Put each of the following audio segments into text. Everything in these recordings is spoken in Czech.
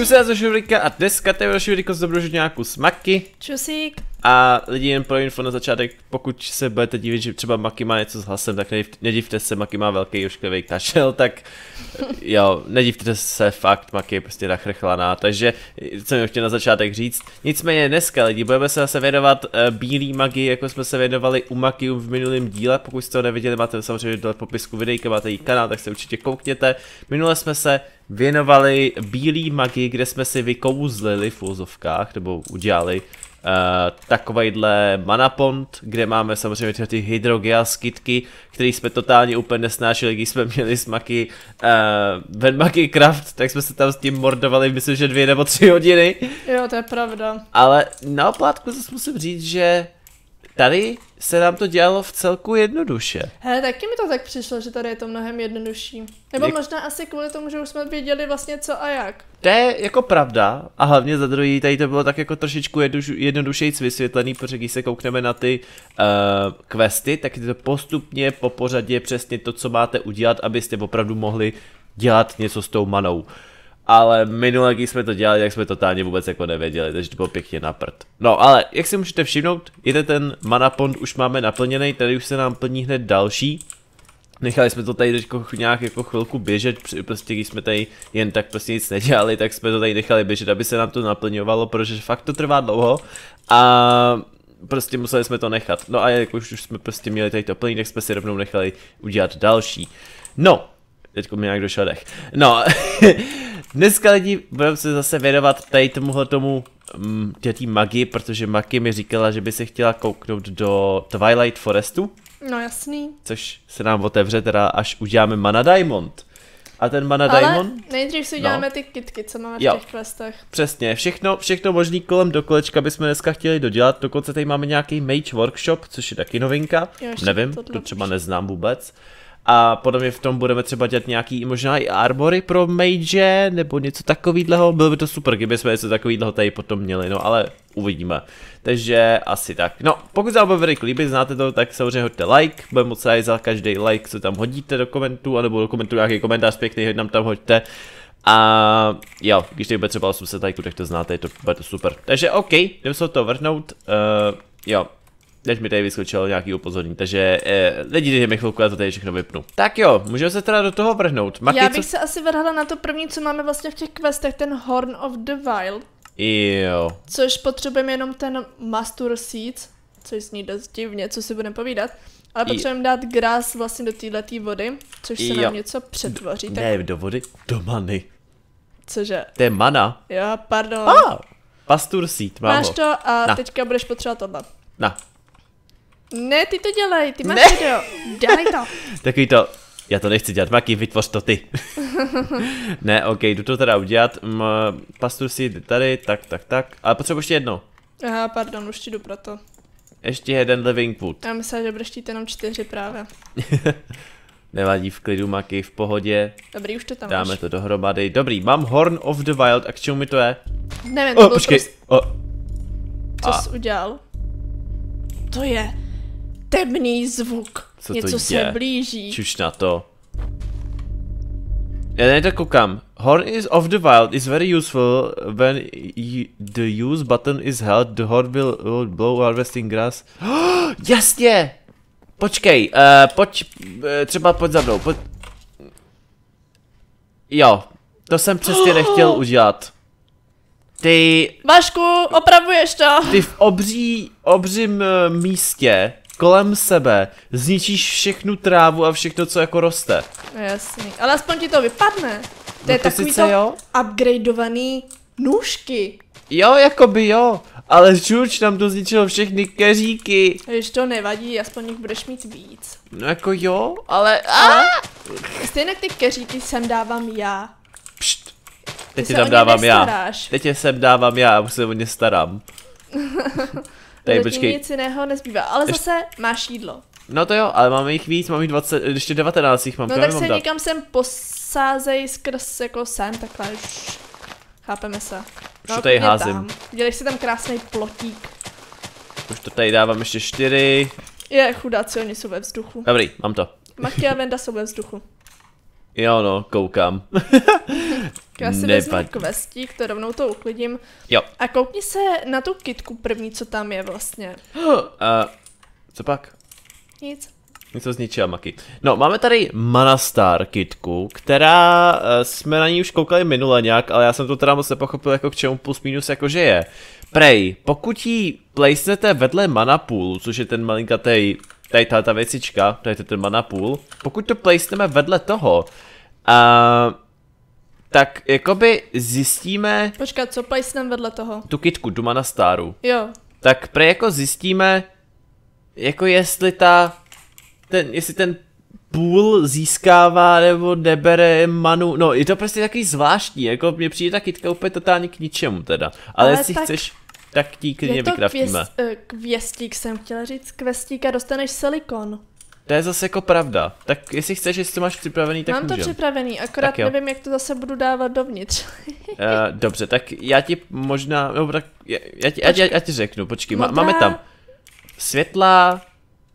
Čus, já jsem a dneska tady další velikost dobrožitňáku nějakou smaky. Čusík. A lidi jen pro info na začátek, pokud se budete divit, že třeba Maki má něco s hlasem, tak nedivte se, Maki má velký ošklivý kašel, tak jo, nedivte se, fakt, Maki je prostě nachrchlaná, takže co mi chtěl na začátek říct. Nicméně dneska lidi, budeme se zase věnovat uh, bílý magii, jako jsme se věnovali u Maki v minulém díle, pokud jste ho neviděli, máte samozřejmě dole popisku videjka, máte její kanál, tak se určitě koukněte. Minule jsme se věnovali bílý magii, kde jsme si vykouzlili v úzovkách, nebo udělali Uh, takovejhle manapont, kde máme samozřejmě ty hydrogeas kitky, který jsme totálně úplně nesnášili, když jsme měli smaky uh, maky Craft, tak jsme se tam s tím mordovali, myslím, že dvě nebo tři hodiny. Jo, to je pravda. Ale na oplátku zase musím říct, že Tady se nám to dělalo v celku jednoduše. Hele, taky mi to tak přišlo, že tady je to mnohem jednodušší. Nebo Jak... možná asi kvůli tomu, že už jsme věděli vlastně co a jak. To je jako pravda a hlavně za druhý tady to bylo tak jako trošičku jednodušejc vysvětlený, protože když se koukneme na ty uh, questy, tak je to postupně po pořadě přesně to, co máte udělat, abyste opravdu mohli dělat něco s tou manou. Uh, ale minule, když jsme to dělali, tak jsme totálně vůbec jako nevěděli, takže to bylo pěkně na prd. No ale, jak si můžete všimnout, jeden ten mana pond už máme naplněný, tady už se nám plní hned další. Nechali jsme to tady teď nějak jako chvilku běžet, prostě když jsme tady jen tak prostě nic nedělali, tak jsme to tady nechali běžet, aby se nám to naplňovalo, protože fakt to trvá dlouho a prostě museli jsme to nechat. No a jak už, už jsme prostě měli tady to plný, tak jsme si rovnou nechali udělat další. No, teď mi nějak došel dech. No, Dneska lidi budeme se zase věnovat tady tomuhle tomu mm, tětí magii, protože Maki mi říkala, že by se chtěla kouknout do Twilight Forestu. No jasný. Což se nám otevře teda, až uděláme Mana Diamond. A ten Mana Ale Diamond? nejdřív si no. uděláme no. ty kitky, co máme v jo. těch questech. Přesně, všechno, všechno možný kolem do kolečka bychom dneska chtěli dodělat, dokonce tady máme nějaký Mage Workshop, což je taky novinka, jo, nevím, to třeba neznám vůbec a potom v tom budeme třeba dělat nějaký možná i arbory pro mage, nebo něco takového. Bylo by to super, kdyby jsme něco takového tady potom měli, no ale uvidíme. Takže asi tak. No, pokud se vám bude líbit, znáte to, tak samozřejmě hoďte like, budeme moc rádi za každý like, co tam hodíte do komentů, anebo do komentů nějaký komentář pěkný, nám tam hoďte. A jo, když tady bude třeba 800 likeů, tak to znáte, je to, bude to super. Takže OK, jdeme se to vrhnout. Uh, jo, Teď mi tady vyskočilo nějaký upozornění, takže eh, lidi, že mi chvilku, já to tady všechno vypnu. Tak jo, můžeme se teda do toho vrhnout. Maky, já bych co... se asi vrhla na to první, co máme vlastně v těch questech, ten Horn of the Wild. Jo. Což potřebujeme jenom ten Master Seeds, což zní dost divně, co si budeme povídat. Ale potřebujeme dát grás vlastně do této vody, což se jo. nám něco přetvoří. Tak... Ne, do vody, do many. Cože? To je mana. Jo, pardon. Ah, pastur seed, mám Máš ho. to a na. teďka budeš potřebovat tohle. Na, ne, ty to dělej, ty máš ne. video. Dělej to. Takový to, já to nechci dělat, Maki, vytvoř to ty. ne, ok, jdu to teda udělat, M, pastu si tady, tak, tak, tak, ale potřebuji ještě jedno. Aha, pardon, už ti jdu pro to. Ještě jeden living put. Já myslím, že brštíte jenom čtyři právě. Nevadí, v klidu Maki, v pohodě. Dobrý, už to tam Dáme máš. to dohromady. Dobrý, mám Horn of the Wild, a k čemu mi to je? Nevím, to oh, počkej. Prost... Oh. Co a. jsi udělal? To je temný zvuk. Co Něco to je? se blíží. Čuš na to. Já ne to koukám. Horn is of the wild is very useful when the use button is held. The horn will, will blow harvesting grass. Oh, jasně! Počkej, uh, pojď, uh, třeba pojď za mnou, pojď. Jo, to jsem přesně nechtěl udělat. Ty... Vašku, opravuješ to. Ty v obří, obřím uh, místě kolem sebe, zničíš všechnu trávu a všechno, co jako roste. No jasný, ale aspoň ti to vypadne. To no je to takový to jo? upgradeovaný nůžky. Jo, jako by jo, ale žuč nám to zničilo všechny keříky. Když to nevadí, aspoň jich budeš mít víc. No jako jo, ale... ale stejně ty keříky sem dávám já. Pšt, teď je tam dávám já. Teď je sem dávám já a už se o ně starám. Tady, počkej. nic jiného nezbývá, ale Ještě... zase máš jídlo. No to jo, ale máme jich víc, mám jich 20, ještě 19 jich mám. No tak se dát? někam sem posázej skrz jako sem, takhle. Chápeme se. No, tady házím. Dělej si tam krásný plotík. Už to tady dávám ještě 4. Je, chudáci, oni jsou ve vzduchu. Dobrý, mám to. Makia a Venda jsou ve vzduchu. Jo no, koukám. Já si vezmu questík, jako to rovnou to uklidím. Jo. A koukni se na tu kitku první, co tam je vlastně. Uh, co pak? Nic. Nic to zničila Maky. No, máme tady Manastar kitku, která uh, jsme na ní už koukali minule nějak, ale já jsem to teda moc nepochopil, jako k čemu plus minus jakože je. Prej, pokud ji placenete vedle mana pool, což je ten malinkatej, tady ta, ta věcička, tady ten mana pool, pokud to placeneme vedle toho, a uh, eh, tak jakoby zjistíme... Počkat, co plejsnem vedle toho? Tu kitku na stáru. Jo. Tak pre jako zjistíme, jako jestli ta, ten, jestli ten půl získává nebo nebere manu, no je to prostě takový zvláštní, jako mě přijde ta kitka úplně totálně k ničemu teda, ale, ale jestli tak... chceš, tak ti klidně vykraftíme. Je to kvěst, eh, kvěstík jsem chtěla říct, kvestíka dostaneš silikon. To je zase jako pravda. Tak jestli chceš, jestli to máš připravený, tak Mám můžem. to připravený, akorát nevím, jak to zase budu dávat dovnitř. uh, dobře, tak já ti možná, no tak já, já, ti, já, já, já ti řeknu, počkej, Modrá... máme tam světlá,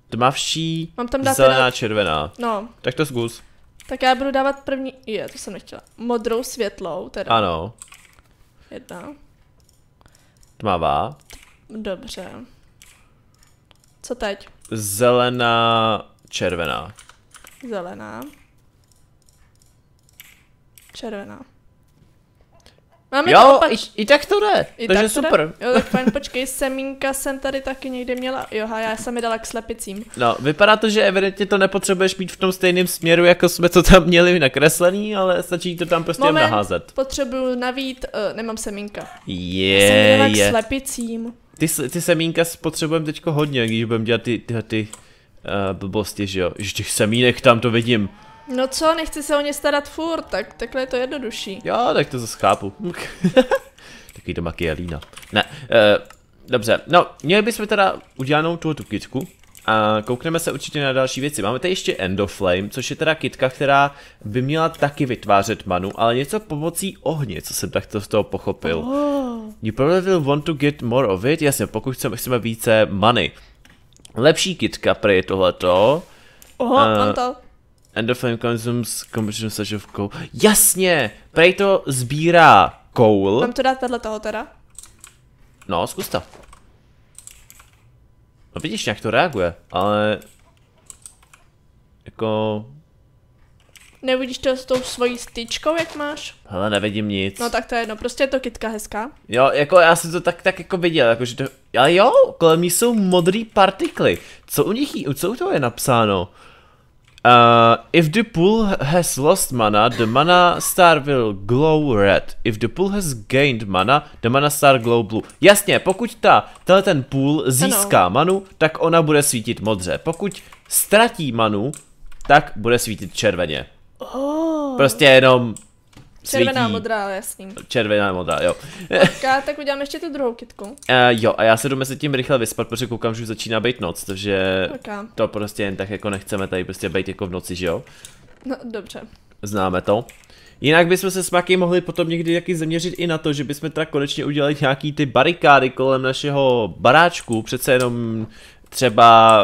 tmavší, Mám tam dát zelená, dát... červená. No. Tak to zkus. Tak já budu dávat první, je, to jsem nechtěla, modrou světlou teda. Ano. Jedna. Tmavá. Dobře. Co teď? Zelená Červená. Zelená. Červená. Máme jo, i, i, tak to jde, I takže tak to super. Jde. Jo, tak fajn, počkej, semínka jsem tady taky někde měla, jo, já jsem je dala k slepicím. No, vypadá to, že evidentně to nepotřebuješ mít v tom stejném směru, jako jsme to tam měli nakreslený, ale stačí to tam prostě Moment, jen naházet. potřebuju navít, uh, nemám semínka. Je, já jsem je. k slepicím. Ty, ty semínka potřebujeme teď hodně, když budeme dělat ty, ty, ty uh, blbosti, že jo. Že těch semínek tam to vidím. No co, nechci se o ně starat furt, tak, takhle je to jednodušší. Jo, tak to zase chápu. Takový to makielína. Ne, uh, dobře, no, měli bychom teda udělanou tu, tu kitku. A koukneme se určitě na další věci. Máme tady ještě Endoflame, což je teda kitka, která by měla taky vytvářet manu, ale něco pomocí ohně, co jsem takto z toho pochopil. Oh. You probably will want to get more of it, jasně, pokud chceme, chceme více many. Lepší kitka pro je tohleto. Oho, uh, mám to. Endofame consumes combustion such of coal. Jasně! Prej to sbírá koul. Mám to dát vedle toho teda? No, zkus to. No vidíš, jak to reaguje, ale... Jako... Nevidíš to s tou svojí styčkou, jak máš? Hele, nevidím nic. No tak to je jedno, prostě je to kitka hezká. Jo, jako já jsem to tak, tak jako viděl, jakože to ale jo, kolem ní jsou modrý partikly. Co u nich, co u toho je napsáno? Uh, if the pool has lost mana, the mana star will glow red. If the pool has gained mana, the mana star glow blue. Jasně, pokud ta, tenhle ten pool získá ano. manu, tak ona bude svítit modře. Pokud ztratí manu, tak bude svítit červeně. Oh. Prostě jenom Červená, svítí. modrá, jasný. Červená, modrá, jo. Počká, tak udělám ještě tu druhou kitku. Uh, jo, a já se jdu mezi tím rychle vyspat, protože koukám, že už začíná být noc, takže Počká. to prostě jen tak jako nechceme tady prostě být jako v noci, že jo? No, dobře. Známe to. Jinak bychom se s Maky mohli potom někdy taky zaměřit i na to, že bychom teda konečně udělali nějaký ty barikády kolem našeho baráčku, přece jenom třeba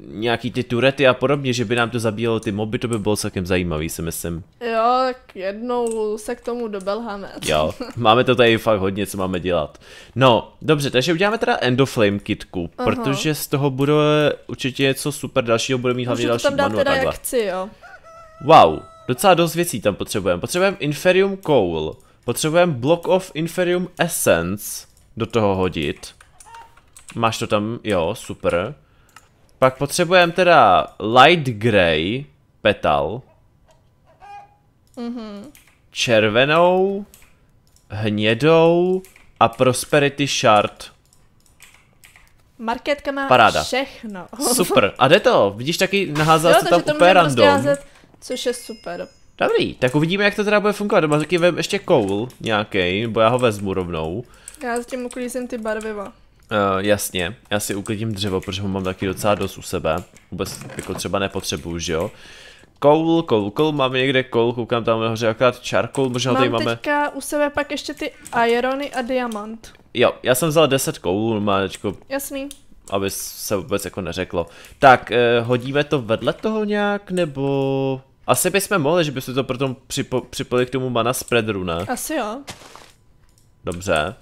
nějaký ty turety a podobně, že by nám to zabíjelo ty moby, to by bylo celkem zajímavý, si myslím. Jo, tak jednou se k tomu dobelháme. Jo, máme to tady fakt hodně, co máme dělat. No, dobře, takže uděláme teda Endoflame kitku, uh-huh. protože z toho bude určitě něco super dalšího, bude mít hlavně další manu a takhle. Akci, jo. Wow, docela dost věcí tam potřebujeme. Potřebujeme Inferium Coal, potřebujeme Block of Inferium Essence do toho hodit. Máš to tam, jo, super. Pak potřebujeme teda light grey petal. Mm-hmm. Červenou, hnědou a prosperity shard. Marketka má Paráda. všechno. Super. A jde to. Vidíš, taky naházela se tam to úplně prostě random. Házet, což je super. Dobrý, tak uvidíme, jak to teda bude fungovat. Doma taky vem ještě koul nějaký, nebo já ho vezmu rovnou. Já tím uklízím ty barviva. Uh, jasně, já si uklidím dřevo, protože ho mám taky docela dost u sebe. Vůbec jako třeba nepotřebuju, že jo? Koul, koul, koul, mám někde koul, koukám tam nahoře, akorát charcoal, možná mám tady máme... Mám teďka u sebe pak ještě ty irony a diamant. Jo, já jsem vzal 10 koulů, máčko. Jasný. Aby se vůbec jako neřeklo. Tak, eh, hodíme to vedle toho nějak, nebo... Asi bychom mohli, že bychom to potom připo připojili k tomu mana spreaderu, ne? Asi jo. Dobře.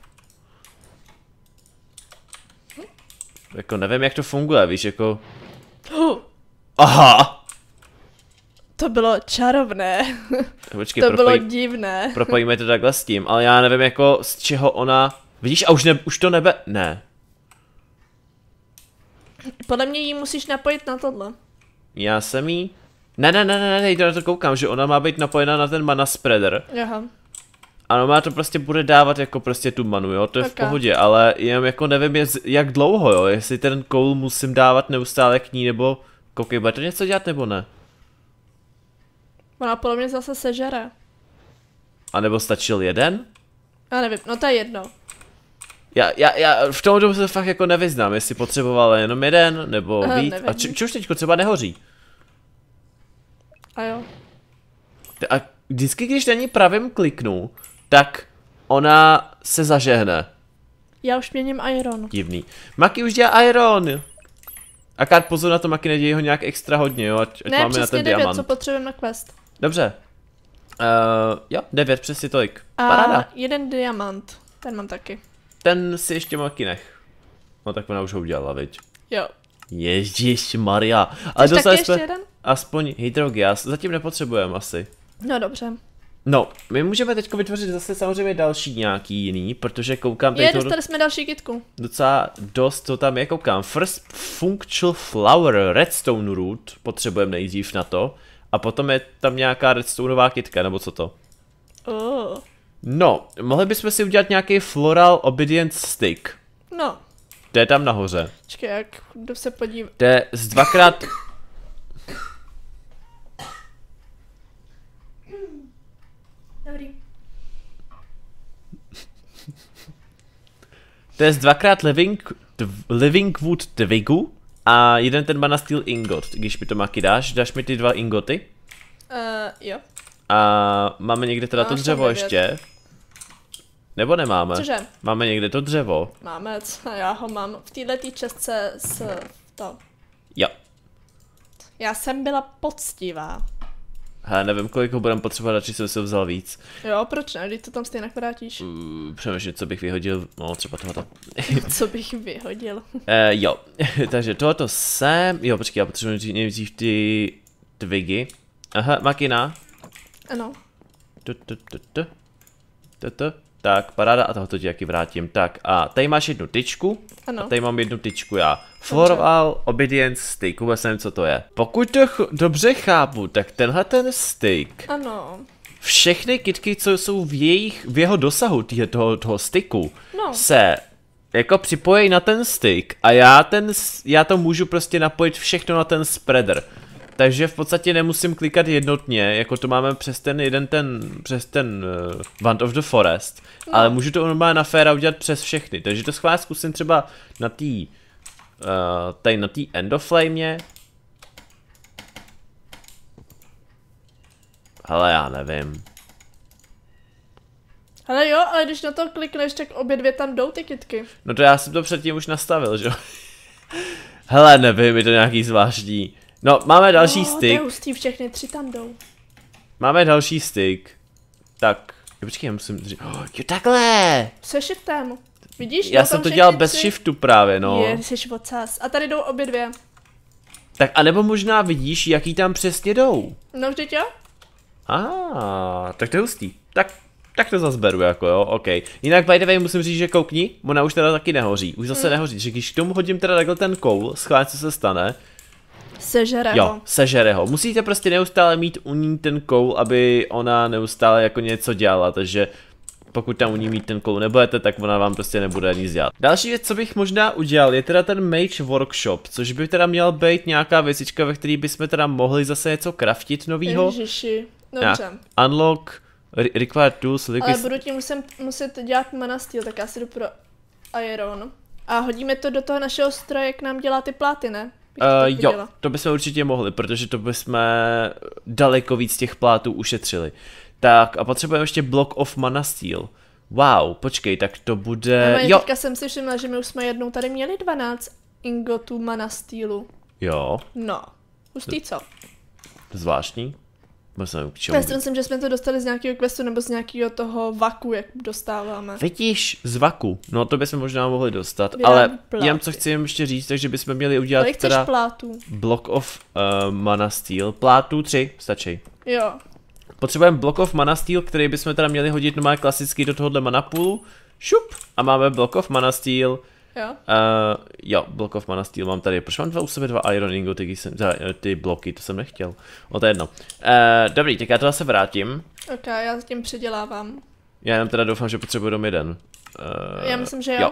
Jako nevím, jak to funguje, víš, jako... Aha! To bylo čarovné. Počkej, to propoj... bylo divné. Propojíme to takhle s tím, ale já nevím, jako z čeho ona... Vidíš, a už, ne... už to nebe... Ne. Podle mě jí musíš napojit na tohle. Já jsem jí... Ne, ne, ne, ne, ne, ne, na to koukám, že ona má být napojena na ten mana spreader. Aha. Ano, má to prostě bude dávat jako prostě tu manu, jo, to je okay. v pohodě, ale jenom jako nevím, jak dlouho, jo, jestli ten koul musím dávat neustále k ní, nebo koukej, bude to něco dělat, nebo ne? Ona podle mě zase sežere. A nebo stačil jeden? Já nevím, no to je jedno. Já, já, já v tom domu se fakt jako nevyznám, jestli potřebovala jenom jeden, nebo Aha, víc. Nevím. A či, či už teďko třeba nehoří? A jo. A vždycky, když na ní pravým kliknu, tak ona se zažehne. Já už měním Iron. Divný. Maki už dělá Iron! A kát pozor na to, Maki neděje ho nějak extra hodně, jo, ať, ať ne, máme na ten 9, diamant. co potřebujeme na quest. Dobře. Uh, jo, 9, přesně tolik. A Paráda. jeden diamant, ten mám taky. Ten si ještě Maki nech. No tak ona už ho udělala, viď? Jo. Ježíš Maria. Ale ještě jsme aspoň hydrogias. Zatím nepotřebujeme asi. No dobře. No, my můžeme teď vytvořit zase samozřejmě další nějaký jiný, protože koukám Je, dostali do... jsme další kitku. Docela dost to tam je, koukám. First Functional Flower Redstone Root potřebujeme nejdřív na to. A potom je tam nějaká redstoneová kitka, nebo co to? Oh. No, mohli bychom si udělat nějaký Floral Obedience Stick. No. To je tam nahoře. Čekaj, jak se podívat. To je z dvakrát To je z dvakrát living, dv, Wood Twigu a jeden ten mana na Steel Ingot. Když mi to maky dáš, dáš mi ty dva ingoty? Uh, jo. A máme někde teda no, to dřevo ještě? Nebo nemáme? Cože? Máme někde to dřevo? Máme, já ho mám v této čestce s to. Jo. Já jsem byla poctivá. Hele, nevím, kolik ho budeme potřebovat, radši jsem si ho vzal víc. Jo, proč ne? Když to tam stejně vrátíš? Mm, přemýšlím, co bych vyhodil. No, třeba tohoto. co bych vyhodil? uh, jo, takže tohoto jsem. Jo, počkej, já potřebuji nejdřív ty twigy. Aha, makina. Ano. To, to, to, tak, paráda a tohoto ti taky vrátím. Tak a tady máš jednu tyčku. Ano. A tady mám jednu tyčku já. all Obedience Steak, vůbec nevím, co to je. Pokud to ch dobře chápu, tak tenhle ten steak. Ano. Všechny kitky, co jsou v, jejich, v jeho dosahu týhle, toho, toho styku, no. se jako připojí na ten stick a já, ten, já to můžu prostě napojit všechno na ten spreader takže v podstatě nemusím klikat jednotně, jako to máme přes ten jeden ten, přes ten uh, eh, Wand of the Forest, no. ale můžu to normálně na féra udělat přes všechny, takže to schválně zkusím třeba na tý, uh, tady na tý End of Flame, Ale já nevím. Ale jo, ale když na to klikneš, tak obě dvě tam jdou ty kitky. No to já jsem to předtím už nastavil, že jo? Hele, nevím, je to nějaký zvláštní. No, máme další no, styk. To hustý, všechny tři tam jdou. Máme další styk. Tak, jo, počkej, já musím říct. Oh, jo, takhle! Se shiftem. Vidíš? Já jsem to dělal tři. bez shiftu právě, no. Je, jsi odsaz. A tady jdou obě dvě. Tak anebo možná vidíš, jaký tam přesně jdou. No vždyť jo. Ah, tak to je hustý. Tak, tak to zase beru, jako jo, OK. Jinak by the way, musím říct, že koukni, ona už teda taky nehoří. Už zase hmm. nehoří, že když k tomu hodím teda takhle ten koul, schválně co se stane, Sežere jo, ho. Jo, sežere ho. Musíte prostě neustále mít u ní ten koul, aby ona neustále jako něco dělala, takže pokud tam u ní mít ten koul nebudete, tak ona vám prostě nebude nic dělat. Další věc, co bych možná udělal, je teda ten Mage Workshop, což by teda měl být nějaká věcička, ve který bychom teda mohli zase něco kraftit novýho. Ježiši, dobře. Nějak unlock, re required tools, liquid... Ale budu tím muset, muset dělat mana steel, tak já si jdu pro Iron. A hodíme to do toho našeho stroje, jak nám dělá ty pláty, ne? uh, jo, to bychom určitě mohli, protože to bychom daleko víc těch plátů ušetřili. Tak a potřebujeme ještě Block of Mana Steel. Wow, počkej, tak to bude... No, jo. teďka jsem si všimla, že my už jsme jednou tady měli 12 ingotů Mana Steelu. Jo. No, hustý co? Zvláštní. Vůbec Já si myslím, že jsme to dostali z nějakého questu nebo z nějakého toho vaku, jak dostáváme. Vidíš, z vaku. No to bychom možná mohli dostat, Vyrábí ale pláty. jenom co chci ještě říct, takže bychom měli udělat Kolik teda plátů? Block of uh, Mana Steel. Plátů tři stačí. Jo. Potřebujeme Block of Mana Steel, který bychom teda měli hodit normálně klasicky do tohohle mana poolu. Šup. A máme Block of Mana Steel. Jo. Uh, jo, Block of Mana Steel mám tady. Proč mám dva u sebe dva Iron Ingoty, jsem, ty bloky, to jsem nechtěl. O to je jedno. Uh, dobrý, tak já to se vrátím. Ok, já tím předělávám. Já jenom teda doufám, že potřebuji dom jeden. Uh, já myslím, že jo. jo.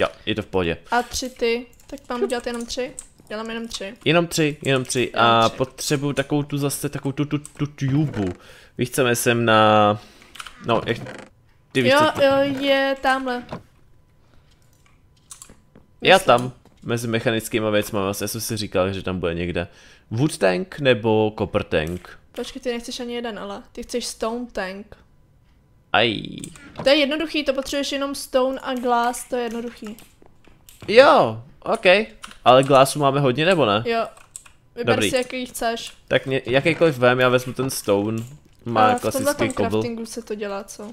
Jo, je to v pohodě. A tři ty, tak mám udělat jenom tři? Dělám jenom tři. Jenom tři, jenom tři. Jenom a tři. potřebuju takovou tu zase, takovou tu, tu, tu, tu tubu. co, jsem na... No, jak... Ty víš, jo, co... jo, je tamhle. Já tam, mezi mechanickými věcmi, vlastně, já jsem si říkal, že tam bude někde Wood Tank nebo Copper Tank. Počkej, ty nechceš ani jeden, ale ty chceš Stone Tank. Aj. To je jednoduchý, to potřebuješ jenom Stone a Glass, to je jednoduchý. Jo, ok. Ale glassu máme hodně, nebo ne? Jo. Vyber Dobrý. si, jaký chceš. Tak mě, jakýkoliv vem, já vezmu ten stone. Má a klasický v tomhle craftingu se to dělá, co?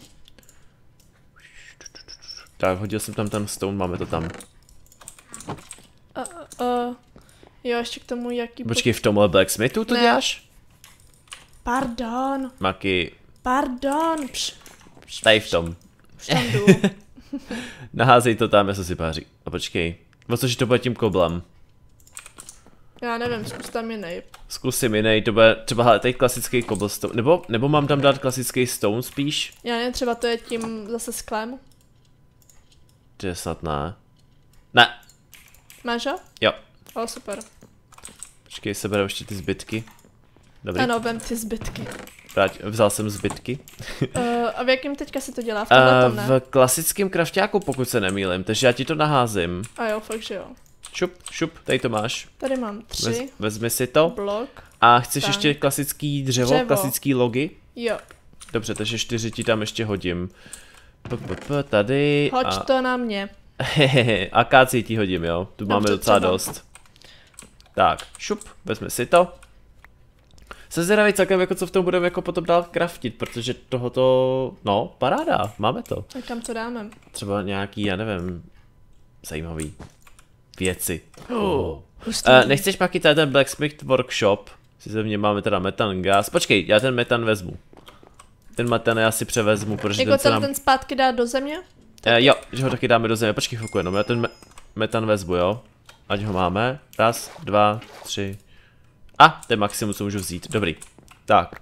Tak, hodil jsem tam ten stone, máme to tam. Uh, jo, ještě k tomu, jaký... Počkej, v tomhle blacksmithu to ne. děláš? Pardon. Maki. Pardon. Pš, pš, Tady v tom. Pš, tam Naházej to tam, já se si páří. A no počkej. O což to bude tím koblem? Já nevím, zkus tam jiný. Zkusím jiný, to bude třeba hele, teď klasický cobblestone, nebo, nebo mám tam dát klasický stone spíš? Já nevím, třeba to je tím zase sklem. To je snad ne. Ne, Máš ho? Jo. O, super. Počkej, seberu ještě ty zbytky. Dobrý. Ano, vem ty zbytky. Vrát, vzal jsem zbytky. uh, a v jakém teďka se to dělá? V, uh, v klasickém krafťáku, pokud se nemýlím, takže já ti to naházím. A jo, fakt že jo. Šup, šup, tady to máš. Tady mám tři. Vez, vezmi si to. Blok. A chceš tank. ještě klasický dřevo, dřevo, klasický logy? Jo. Dobře, takže čtyři ti tam ještě hodím. P -p -p, tady. Hoď a... to na mě. Hehehe, akácii ti hodím, jo? Tu Dobře, máme docela dost. Tak, šup, vezme si to. Se zvědavý celkem, jako co v tom budeme jako potom dál kraftit, protože tohoto, no, paráda, máme to. Tak tam co dáme? Třeba nějaký, já nevím, zajímavý věci. Oh. Uh, nechceš maky tady ten Blacksmith Workshop? Si ze mě máme teda metan gas. Počkej, já ten metan vezmu. Ten metan já si převezmu, protože jako ten, ten, nám... ten zpátky dá do země? Eh, jo, že ho taky dáme do země. Počkej chvilku jenom, já ten me metan vezbu, jo. Ať ho máme. Raz, dva, tři. A, to je maximum, co můžu vzít. Dobrý. Tak.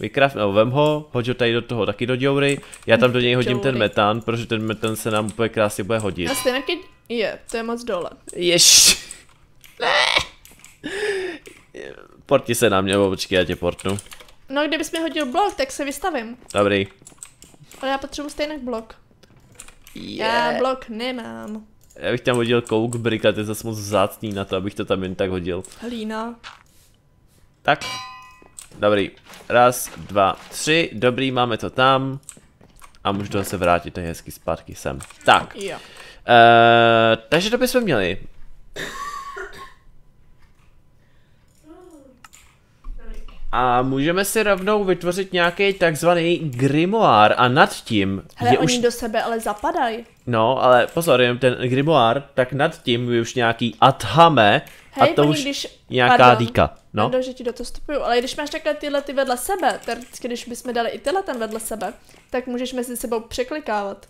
Vykraft, nebo vem ho, hoď ho tady do toho taky do děury. Já tam do něj hodím Jury. ten metan, protože ten metan se nám úplně krásně bude hodit. A stejně je, to je moc dole. Ješ. Ne. Porti se na mě, nebo počkej, já tě portnu. No, kdybys mi hodil blok, tak se vystavím. Dobrý. Ale já potřebuji stejný blok. Yeah. Já blok nemám. Já bych tam hodil kouk brick, ale to je zase moc vzácný na to, abych to tam jen tak hodil. Hlína. Tak. Dobrý. Raz, dva, tři. Dobrý, máme to tam. A můžu se vrátit, to je hezky zpátky sem. Tak. Jo. Uh, takže to bychom měli. A můžeme si rovnou vytvořit nějaký takzvaný grimoár a nad tím Hele, je oni už... do sebe ale zapadají. No, ale pozor, jenom ten grimoár, tak nad tím je už nějaký athame Hej, a to paní, už když... nějaká pardon, dýka. No? Pardon, že ti do toho vstupuju, ale když máš takhle tyhle ty vedle sebe, tak když bychom dali i tyhle tam vedle sebe, tak můžeš mezi sebou překlikávat.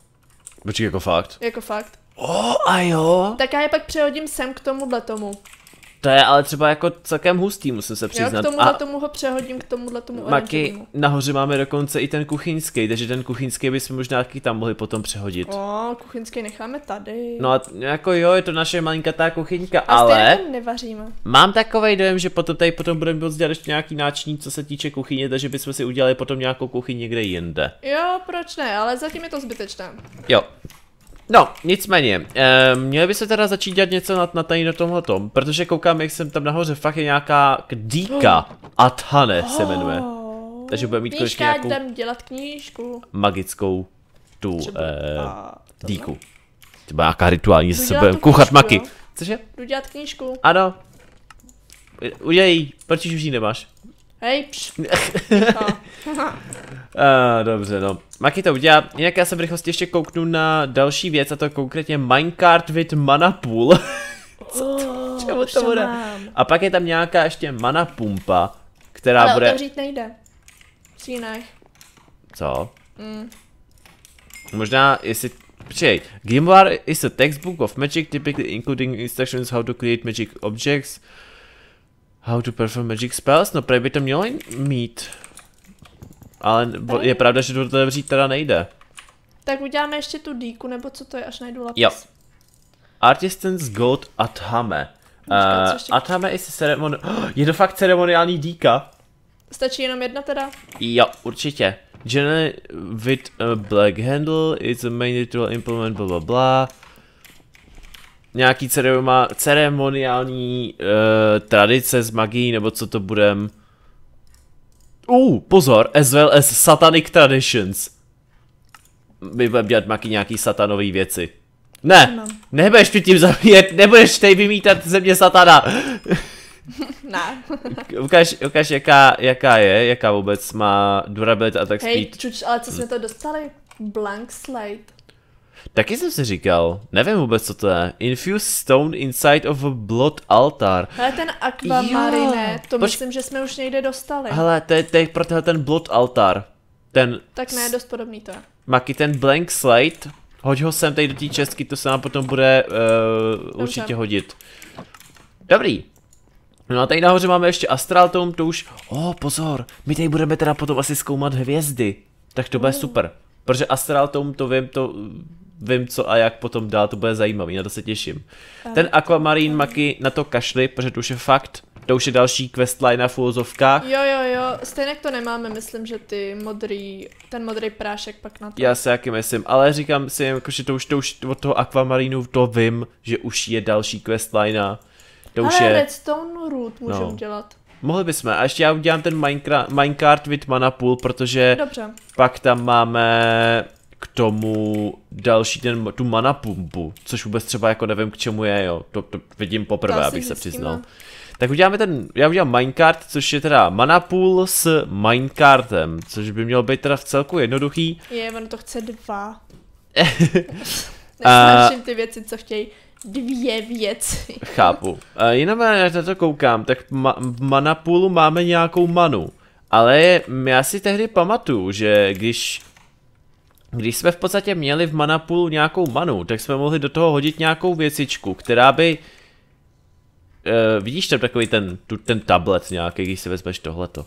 Počkej, jako fakt? Jako fakt. O, oh, a jo. Tak já je pak přehodím sem k tomuhle tomu. To je ale třeba jako celkem hustý, musím se přiznat. Já k tomuhle a tomu ho přehodím, k tomuhle tomu Maky, nahoře máme dokonce i ten kuchyňský, takže ten kuchyňský bychom možná taky tam mohli potom přehodit. O, kuchyňský necháme tady. No a jako jo, je to naše malinkatá kuchyňka, a ale... nevaříme. Mám takový dojem, že potom tady potom budeme moc dělat ještě nějaký náční, co se týče kuchyně, takže bychom si udělali potom nějakou kuchyni někde jinde. Jo, proč ne, ale zatím je to zbytečné. Jo, No, nicméně, e, měli by se teda začít dělat něco na, na tady do tomhle tom, protože koukám, jak jsem tam nahoře, fakt je nějaká kdíka, Atane se jmenuje. Oh. Takže budeme mít konečně Knížka, nějakou tam dělat knížku. magickou tu Třeba- eh, A- díku. To nějaká rituální, že se budeme knížku, kuchat maky. jo. No. Cože? Jdu dělat knížku. Ano. Udělej, proč už ji nemáš? Hej, uh, Dobře, no. Maky to udělá. Jinak já se v rychlosti ještě kouknu na další věc, a to konkrétně Minecart with Pool. Co to, oh, čemu to bude? A pak je tam nějaká ještě mana pumpa, která Ale bude... Ale otevřít nejde. V Co? Mm. Možná, jestli Počkej, Gimbar is a textbook of magic typically including instructions how to create magic objects, How to perform magic spells? No prej by to mělo mít. Ale je pravda, že to otevřít teda nejde. Tak uděláme ještě tu díku, nebo co to je, až najdu lapis. Jo. Artisan's Gold Athame. uh, Athame is ceremon... Oh, je to fakt ceremoniální díka. Stačí jenom jedna teda? Jo, určitě. Generally with a black handle is a main ritual implement blah blah blah nějaký ceremoniální, ceremoniální uh, tradice s magií, nebo co to budem. Uh, pozor, as well as satanic traditions. My budeme dělat magii nějaký satanové věci. Ne, no. nebudeš tu tím zabíjet, nebudeš tady vymítat země satana. ne. ukaž, ukaž jaká, jaká je, jaká vůbec má durability a tak Hej, speed. čuč, ale co jsme to dostali? Blank slate. Taky jsem si říkal, nevím vůbec, co to je. Infused stone inside of a blood altar. Hele, ten aquamarine, to Poč- myslím, že jsme už někde dostali. Hele, to je, to je pro tenhle ten blood altar. Ten... Tak ne, dost podobný to je. Maky ten blank slate, hoď ho sem tady do té česky, to se nám potom bude uh, určitě hodit. Dobrý, No a tady nahoře máme ještě Astraltum, to už... O, oh, pozor, my tady budeme teda potom asi zkoumat hvězdy. Tak to bude mm. super. Protože Astraltum, to vím, to vím, co a jak potom dál, to bude zajímavý, na to se těším. Ten Aquamarine Maki na to kašli, protože to už je fakt, to už je další questline na fulzovkách. Jo, jo, jo, stejně to nemáme, myslím, že ty modrý, ten modrý prášek pak na to. Já se jaký myslím, ale říkám si, jako, že to už, to už od toho Aquamarinu to vím, že už je další questline. To ale už je... Redstone Root no. můžeme no. dělat. Mohli bychom. A ještě já udělám ten Minecraft, Minecraft with Mana Pool, protože Dobře. pak tam máme k tomu další ten, tu mana pumpu, což vůbec třeba jako nevím k čemu je, jo, to, to vidím poprvé, to abych se přiznal. Má. No. Tak uděláme ten, já udělám minecart, což je teda mana pool s minecartem, což by mělo být teda v celku jednoduchý. Je, ono to chce dva. Nesnáším ty věci, co chtějí dvě věci. Chápu. A jenom já na to koukám, tak ma- mana poolu máme nějakou manu. Ale já si tehdy pamatuju, že když když jsme v podstatě měli v manapulu nějakou manu, tak jsme mohli do toho hodit nějakou věcičku, která by... Uh, vidíš tam takový ten, tu, ten tablet nějaký, když si vezmeš tohleto.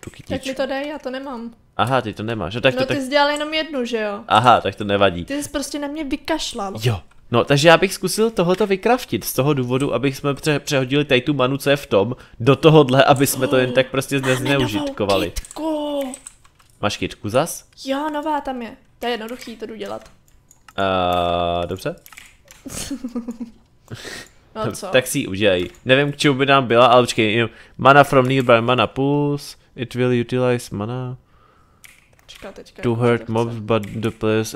Tu Tak mi to dej, já to nemám. Aha, ty to nemáš. No, tak no to, tak... ty jsi dělal jenom jednu, že jo? Aha, tak to nevadí. Ty jsi prostě na mě vykašlal. Jo. No, takže já bych zkusil tohleto vykraftit z toho důvodu, aby jsme pře- přehodili tady tu manu, co je v tom, do tohohle, aby jsme to jen tak prostě nezneužitkovali. Máš kytku zas? Jo, nová tam je. To je jednoduchý, to jdu dělat. Uh, dobře. no co? Tak si ji udělej. Nevím, k čemu by nám byla, ale počkej. Mana from nearby mana pools. It will utilize mana. Čeká, teďka. To hurt mobs, but the players...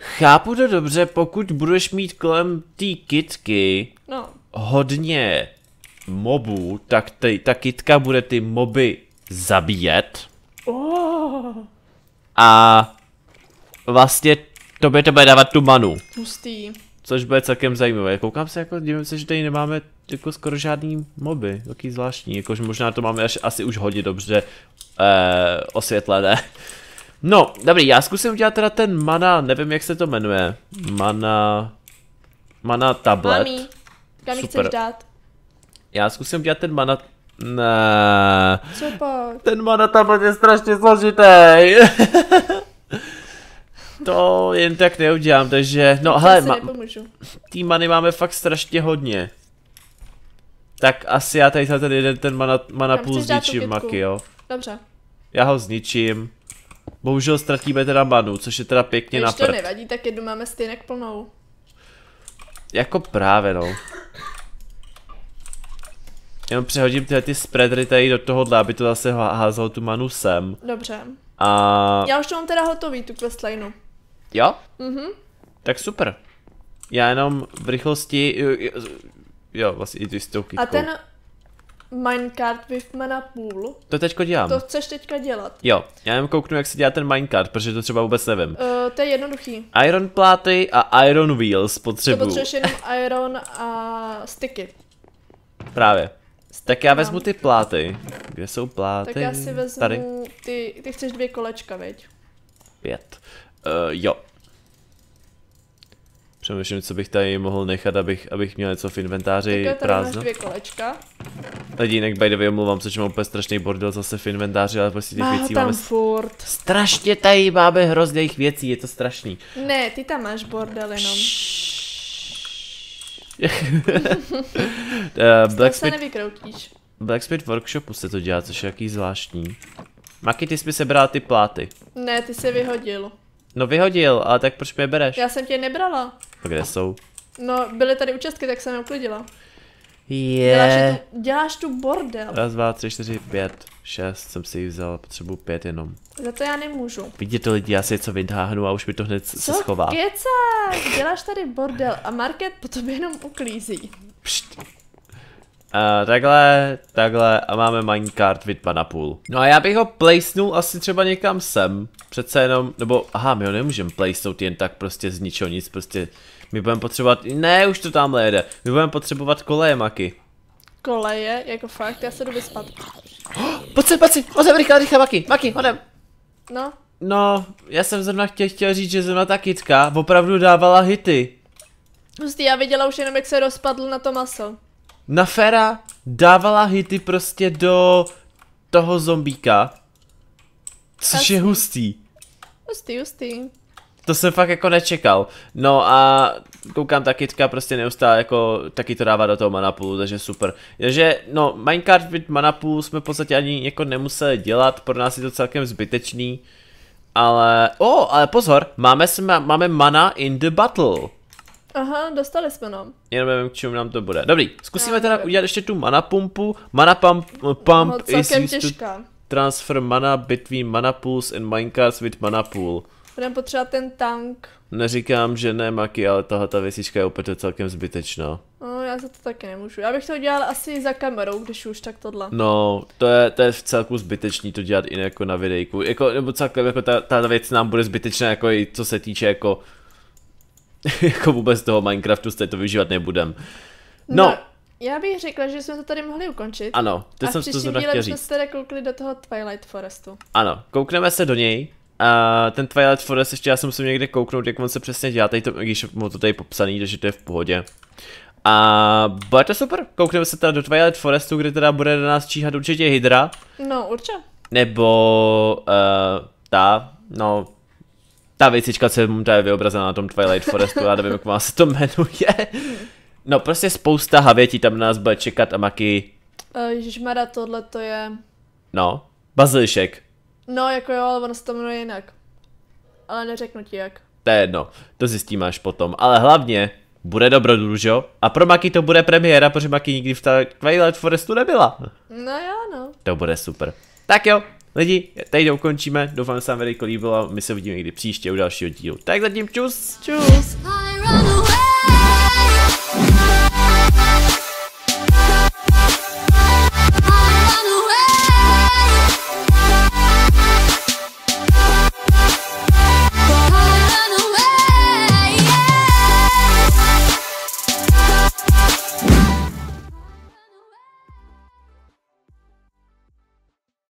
Chápu to dobře, pokud budeš mít kolem té kitky no. hodně mobů, tak, ty, ta kitka bude ty moby zabíjet. Oh. A vlastně to by to bude dávat tu manu. Pustý. Což bude celkem zajímavé. Koukám se jako, dívám se, že tady nemáme jako skoro žádný moby, taký zvláštní, jakože možná to máme až asi už hodně dobře eh, osvětlené. No, dobrý, já zkusím udělat teda ten mana, nevím jak se to jmenuje. Mana... Mana tablet. Mami, kam Super. chceš dát? Já zkusím udělat ten mana ne. Co pak? Ten má na je strašně složitý. to jen tak neudělám, takže... No hele, ma- tý many máme fakt strašně hodně. Tak asi já tady ten jeden ten mana, mana půl zničím, Maki, jo. Dobře. Já ho zničím. Bohužel ztratíme teda manu, což je teda pěkně na to nevadí, tak jednu máme stejně plnou. Jako právě, no. Jenom přehodím tyhle ty spreadry tady do tohohle, aby to zase házelo tu manu sem. Dobře. A... Já už to mám teda hotový, tu questlineu. Jo? Mhm. Mm Tak super. Já jenom v rychlosti... Jo, jo vlastně i ty s tou kytkou. A ten minecart Wifmana půl. To teďko dělám. To chceš teďka dělat. Jo, já jenom kouknu, jak se dělá ten minecart, protože to třeba vůbec nevím. Uh, to je jednoduchý. Iron pláty a iron wheels potřebuju. To potřebuješ jenom iron a sticky. Právě. Tak já vezmu ty pláty. Kde jsou pláty? Tak já si vezmu Tady. ty, ty chceš dvě kolečka, veď? Pět. Uh, jo. Přemýšlím, co bych tady mohl nechat, abych, abych měl něco v inventáři tak prázdno. Tak dvě kolečka. jinak by the way, omlouvám se, že mám úplně strašný bordel zase v inventáři, ale prostě těch Má věcí tam máme... furt. Strašně tady máme hrozně jejich věcí, je to strašný. Ne, ty tam máš bordel jenom. Pšš uh, ehm, Black se nevykroutíš. Blacksmith workshopu se to dělá, což je jaký zvláštní. Maky, ty jsi mi sebral ty pláty. Ne, ty se vyhodil. No vyhodil, ale tak proč mi je bereš? Já jsem tě nebrala. A kde jsou? No, byly tady účastky, tak jsem je uklidila. Je. Děláš tu, děláš tu bordel. Raz, dva, tři, čtyři, pět, šest jsem si ji vzal, Potřebuji pět jenom. Za to já nemůžu. Vidíte lidi, já si něco vytáhnu a už mi to hned co se schová. Co děláš tady bordel a Market po tobě jenom uklízí. Pšt. A takhle, takhle a máme minecart Vitma na půl. No a já bych ho placenul asi třeba někam sem. Přece jenom, nebo aha, my ho nemůžeme placenout jen tak prostě z ničeho nic, prostě my budeme potřebovat, ne už to tamhle jede, my budeme potřebovat koleje maky. Koleje, jako fakt, já se jdu vyspat. Oh, pojď se, pojď si, ozem rychle, rychle maky, maky, hodem. No. No, já jsem zrovna chtěl, chtěl říct, že zrovna ta kytka opravdu dávala hity. Hustý, prostě já viděla už jenom, jak se rozpadl na to maso. Nafera dávala hity prostě do toho zombíka. Což Asi. je hustý. Hustý, hustý. To jsem fakt jako nečekal. No a koukám, ta kitka prostě neustále jako taky to dává do toho manapulu, takže super. Takže no, Minecraft with manapulu jsme v podstatě ani jako nemuseli dělat, pro nás je to celkem zbytečný. Ale, o, oh, ale pozor, máme, máme mana in the battle. Aha, dostali jsme no. Jenom nevím, k čemu nám to bude. Dobrý, zkusíme teda udělat ještě tu mana pumpu. Mana pump, pump no, is used těžká. to transfer mana between mana pools and minecarts with mana pool. Budeme potřebovat ten tank. Neříkám, že ne, Maki, ale tahle ta věcička je opět celkem zbytečná. No, já za to taky nemůžu. Já bych to dělal asi za kamerou, když už tak tohle. No, to je, to je v celku zbytečný to dělat i jako na videjku. Jako, nebo celkem jako ta, ta věc nám bude zbytečná, jako i co se týče jako jako vůbec toho Minecraftu jste to využívat nebudem. No, no já bych řekla, že jsme to tady mohli ukončit. Ano, to jsem to zrovna chtěl říct. jsme se koukli do toho Twilight Forestu. Ano, koukneme se do něj. A ten Twilight Forest, ještě já jsem se někde kouknout, jak on se přesně dělá, tady to, když mu to tady popsaný, takže to je v pohodě. A bude to super, koukneme se teda do Twilight Forestu, kde teda bude na nás číhat určitě Hydra. No, určitě. Nebo uh, ta, no, ta věcička, co je, tady vyobrazená na tom Twilight Forestu, já nevím, jak má se to jmenuje. No prostě spousta havětí tam nás bude čekat a maky. Eh, Ježišmada, tohle to je... No, bazilišek. No, jako jo, ale ono se to jmenuje jinak. Ale neřeknu ti jak. To je jedno, to zjistím až potom. Ale hlavně, bude dobrodružo. A pro Maki to bude premiéra, protože Maki nikdy v Twilight Forestu nebyla. No jo, no. To bude super. Tak jo, Lidi, tady ukončíme, doufám, že se vám video líbilo, my se uvidíme někdy příště u dalšího dílu. Tak zatím čus, čus!